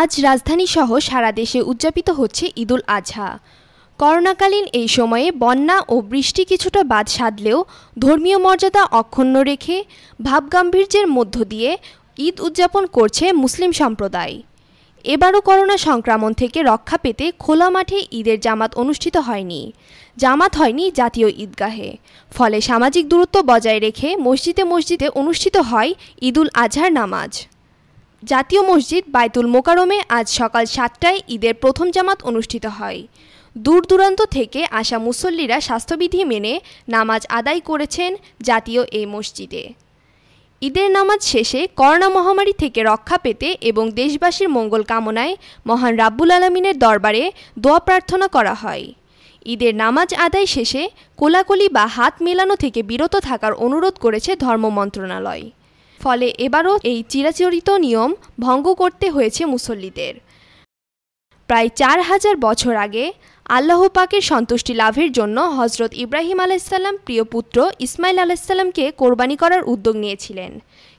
আজ রাজধানীসহ সারা দেশে উদযাপিত হচ্ছে ঈদুল আজহা করোনাকালীন এই সময়ে বন্যা ও বৃষ্টি কিছুটা বাদ সাধলেও ধর্মীয় মর্যাদা অক্ষুণ্ণ রেখে ভাবগাম্ভীর্যের মধ্য দিয়ে ঈদ উদযাপন করছে মুসলিম সম্প্রদায় এবারও করোনা সংক্রমণ থেকে রক্ষা পেতে খোলা মাঠে ঈদের জামাত অনুষ্ঠিত হয়নি জামাত হয়নি জাতীয় ঈদগাহে ফলে সামাজিক দূরত্ব বজায় রেখে মসজিদে মসজিদে অনুষ্ঠিত হয় ঈদুল আজহার নামাজ জাতীয় মসজিদ বাইতুল মোকারমে আজ সকাল সাতটায় ঈদের প্রথম জামাত অনুষ্ঠিত হয় দূর দূরান্ত থেকে আসা মুসল্লিরা স্বাস্থ্যবিধি মেনে নামাজ আদায় করেছেন জাতীয় এই মসজিদে ঈদের নামাজ শেষে করোনা মহামারী থেকে রক্ষা পেতে এবং দেশবাসীর মঙ্গল কামনায় মহান রাব্বুল আলমিনের দরবারে দোয়া প্রার্থনা করা হয় ঈদের নামাজ আদায় শেষে কোলাকুলি বা হাত মেলানো থেকে বিরত থাকার অনুরোধ করেছে ধর্ম মন্ত্রণালয় ফলে এবারও এই চিরাচরিত নিয়ম ভঙ্গ করতে হয়েছে মুসল্লিদের প্রায় চার হাজার বছর আগে আল্লাহ পাকের সন্তুষ্টি লাভের জন্য হজরত ইব্রাহিম আলাইসাল্লাম প্রিয় পুত্র ইসমাইল আলাইসাল্লামকে কোরবানি করার উদ্যোগ নিয়েছিলেন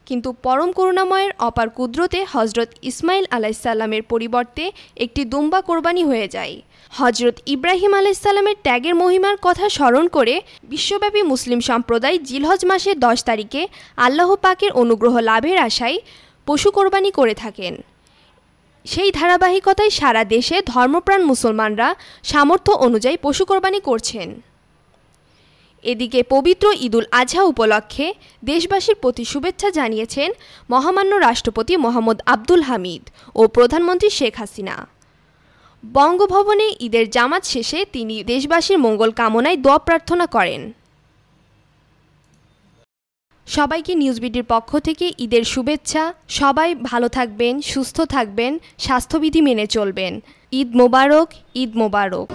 কিন্তু পরম করুণাময়ের অপার কুদরতে হজরত ইসমাইল আলাইসাল্লামের পরিবর্তে একটি দুম্বা কোরবানি হয়ে যায় হজরত ইব্রাহিম আলাইসাল্লামের ত্যাগের মহিমার কথা স্মরণ করে বিশ্বব্যাপী মুসলিম সম্প্রদায় জিলহজ মাসের দশ তারিখে আল্লাহ পাকের অনুগ্রহ লাভের আশায় পশু কোরবানি করে থাকেন সেই ধারাবাহিকতায় সারা দেশে ধর্মপ্রাণ মুসলমানরা সামর্থ্য অনুযায়ী পশু কোরবানি করছেন এদিকে পবিত্র ঈদুল আজহা উপলক্ষে দেশবাসীর প্রতি শুভেচ্ছা জানিয়েছেন মহামান্য রাষ্ট্রপতি মোহাম্মদ আব্দুল হামিদ ও প্রধানমন্ত্রী শেখ হাসিনা বঙ্গভবনে ঈদের জামাত শেষে তিনি দেশবাসীর মঙ্গল কামনায় দোয়া প্রার্থনা করেন সবাইকে নিউজবিডির পক্ষ থেকে ঈদের শুভেচ্ছা সবাই ভালো থাকবেন সুস্থ থাকবেন স্বাস্থ্যবিধি মেনে চলবেন ঈদ মোবারক ঈদ মোবারক